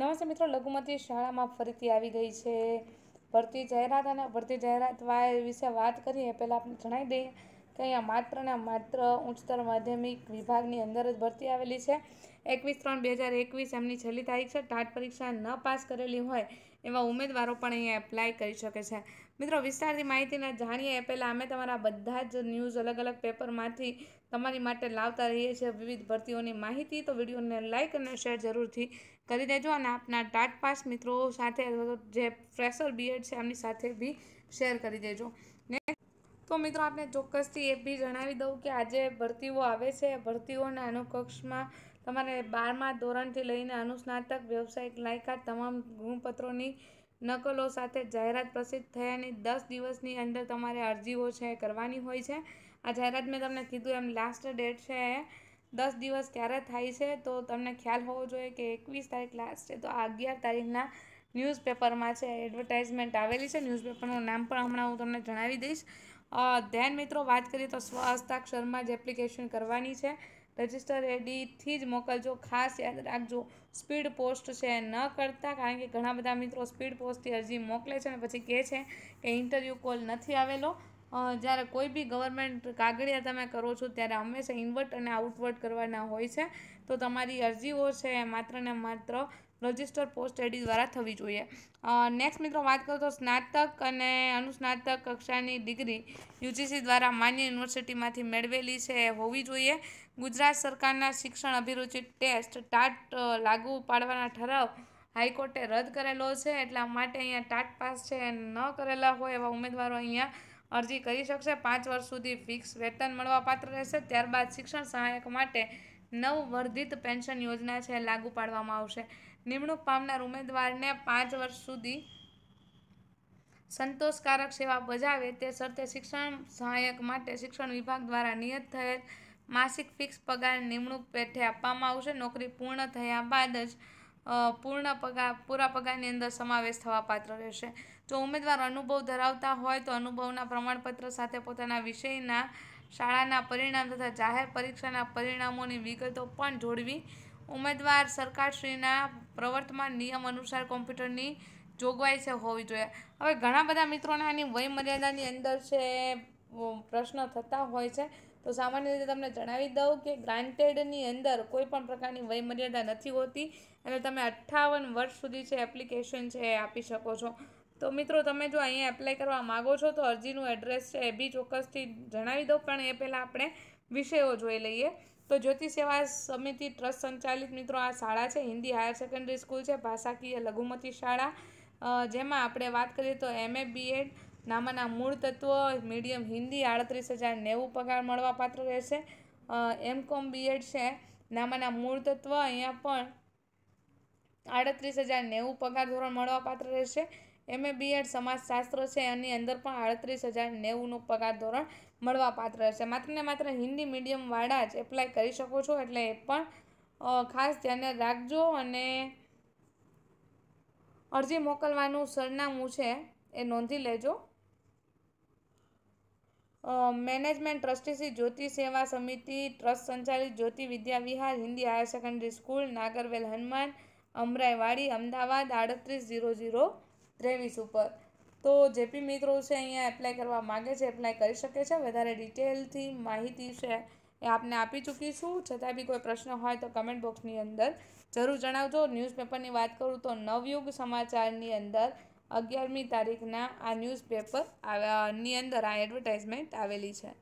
નમસ્તે મિત્રો લઘુમતી શાળામાં ફરીથી આવી ગઈ છે ભરતી જાહેરાત અને ભરતી જાહેરાત વિશે વાત કરીએ પહેલાં આપણે જણાવી દઈએ કે અહીંયા માત્ર ને માત્ર ઉચ્ચતર માધ્યમિક વિભાગની અંદર જ ભરતી આવેલી છે એકવીસ ત્રણ બે હજાર એકવીસ એમની છેલ્લી તારીખ છે ટાટ પરીક્ષા ન પાસ કરેલી હોય એવા ઉમેદવારો પણ અહીંયા એપ્લાય કરી શકે છે મિત્રો વિસ્તારથી માહિતીને જાણીએ એ પહેલાં અમે તમારા બધા જ ન્યૂઝ અલગ અલગ પેપરમાંથી તમારી માટે લાવતા રહીએ છીએ વિવિધ ભરતીઓની માહિતી તો વિડીયોને લાઇક અને શેર જરૂરથી કરી દેજો અને આપના ટાટ પાસ મિત્રો સાથે જે ફ્રેશર બીએડ છે એમની સાથે બી શેર કરી દેજો તો મિત્રો આપણે ચોક્કસથી એ બી જણાવી દઉં કે આજે ભરતીઓ આવે છે ભરતીઓના અનુકક્ષમાં તમારે બારમા ધોરણથી લઈને અનુસ્નાતક વ્યવસાયિક લાયકાત તમામ ગુણપત્રોની નકલો સાથે જાહેરાત પ્રસિદ્ધ થયાની દસ દિવસની અંદર તમારે અરજીઓ છે કરવાની હોય છે આ જાહેરાત મેં તમને કીધું એમ લાસ્ટ ડેટ છે દસ દિવસ ક્યારે થાય છે તો તમને ખ્યાલ હોવો જોઈએ કે એકવીસ તારીખ લાસ્ટ છે તો આ અગિયાર તારીખના ન્યૂઝપેપરમાં છે એડવર્ટાઇઝમેન્ટ આવેલી છે ન્યૂઝપેપરનું નામ પણ હમણાં હું તમને જણાવી દઈશ ધ્યાન મિત્રો વાત કરીએ તો સ્વ હસ્તાક્ષરમાં જ એપ્લિકેશન કરવાની છે રજિસ્ટર એડીથી જ મોકલજો ખાસ યાદ રાખજો સ્પીડ પોસ્ટ છે ન કરતા કારણ કે ઘણા બધા મિત્રો સ્પીડ પોસ્ટથી અરજી મોકલે છે અને પછી કહે છે કે ઇન્ટરવ્યૂ કોલ નથી આવેલો જ્યારે કોઈ બી ગવર્મેન્ટ કાગળિયા તમે કરો છો ત્યારે હંમેશા ઇન્વર્ટ અને આઉટવર્ટ કરવાના હોય છે તો તમારી અરજીઓ છે એ માત્ર ને માત્ર રજિસ્ટર પોસ્ટ એડી દ્વારા થવી જોઈએ નેક્સ્ટ મિત્રો વાત કરું તો સ્નાતક અને અનુસ્નાતક કક્ષાની ડિગ્રી યુજીસી દ્વારા માન્ય યુનિવર્સિટીમાંથી મેળવેલી છે એ હોવી જોઈએ ગુજરાત સરકારના શિક્ષણ અભિરુચિ ટેસ્ટ ટાટ લાગુ પાડવાના ઠરાવ હાઈકોર્ટે રદ કરેલો છે એટલા માટે અહીંયા ટાટ પાસ છે ન કરેલા હોય એવા ઉમેદવારો અહીંયા અરજી કરી શકશે પાંચ વર્ષ સુધી ફિક્સ વેતન મળવાપાત્ર રહેશે ત્યારબાદ શિક્ષણ સહાયક માટે નવવર્ધિત પેન્શન યોજના છે લાગુ પાડવામાં આવશે નિમણૂક પામનાર ઉમેદવારને પાંચ વર્ષ સુધી સંતોષકારક સેવા બજાવે તે શરતે શિક્ષણ સહાયક માટે શિક્ષણ વિભાગ દ્વારા નિયત થયેલ માસિક ફિક્સ પગાર નિમણૂક પેઠે આપવામાં આવશે નોકરી પૂર્ણ થયા બાદ જ પૂર્ણ પગાર પૂરા પગારની અંદર સમાવેશ થવા પાત્ર રહેશે જો ઉમેદવાર અનુભવ ધરાવતા હોય તો અનુભવના પ્રમાણપત્ર સાથે પોતાના વિષયના શાળાના પરિણામ તથા જાહેર પરીક્ષાના પરિણામોની વિગતો પણ જોડવી ઉમેદવાર સરકારશ્રીના પ્રવર્તમાન નિયમ અનુસાર કોમ્પ્યુટરની જોગવાઈ છે હોવી જોઈએ હવે ઘણા બધા મિત્રોને આની વયમર્યાદાની અંદર છે પ્રશ્ન થતા હોય છે તો સામાન્ય રીતે તમને જણાવી દઉં કે ગ્રાન્ટેડની અંદર કોઈ પણ પ્રકારની વયમર્યાદા નથી હોતી અને તમે અઠ્ઠાવન વર્ષ સુધી છે એપ્લિકેશન છે એ આપી શકો છો તો મિત્રો તમે જો અહીંયા એપ્લાય કરવા માગો છો તો અરજીનું એડ્રેસ છે એ બી ચોક્કસથી જણાવી દઉં પણ એ પહેલાં આપણે વિષયો જોઈ લઈએ તો જ્યોતિ સેવા સમિતિ ટ્રસ્ટ સંચાલિત મિત્રો આ શાળા છે હિન્દી હાયર સેકન્ડરી સ્કૂલ છે ભાષાકીય લઘુમતી શાળા જેમાં આપણે વાત કરીએ તો એમએ એડ નામાના મૂળ તત્વો મીડિયમ હિન્દી આડત્રીસ હજાર નેવું પગાર મળવાપાત્ર રહેશે એમ કોમ બીએડ છે નામાના મૂળ તત્વ અહીંયા પણ આડત્રીસ હજાર નેવું પગાર ધોરણ મળવાપાત્ર રહેશે એમએ બીએડ સમાજશાસ્ત્ર છે એની અંદર પણ આડત્રીસ હજાર નેવુંનું પગાર ધોરણ મળવાપાત્ર રહેશે માત્ર ને માત્ર હિન્દી મીડિયમવાળા જ એપ્લાય કરી શકો છો એટલે એ પણ ખાસ ધ્યાને રાખજો અને અરજી મોકલવાનું સરનામું છે એ નોંધી લેજો મેનેજમેન્ટ ટ્રસ્ટી શ્રી જ્યોતિ સેવા સમિતિ ટ્રસ્ટ સંચાલિત Jyoti Vidya Vihar Hindi higher secondary school Nagarvel Hanuman Amraiwadi Ahmedabad આડત્રીસ ઝીરો ઝીરો ત્રેવીસ ઉપર તો જેપી મિત્રો છે અહીંયા એપ્લાય કરવા માગે છે એપ્લાય કરી શકે છે વધારે ડિટેલથી માહિતી છે એ આપને આપી ચૂકી છું છતાં બી કોઈ પ્રશ્ન હોય તો કમેન્ટ બોક્સની અંદર જરૂર જણાવજો ન્યૂઝપેપરની વાત કરું તો નવયુગ સમાચારની અંદર અગિયારમી તારીખના આ ન્યૂઝપેપર ની અંદર આ એડવર્ટાઇઝમેન્ટ આવેલી છે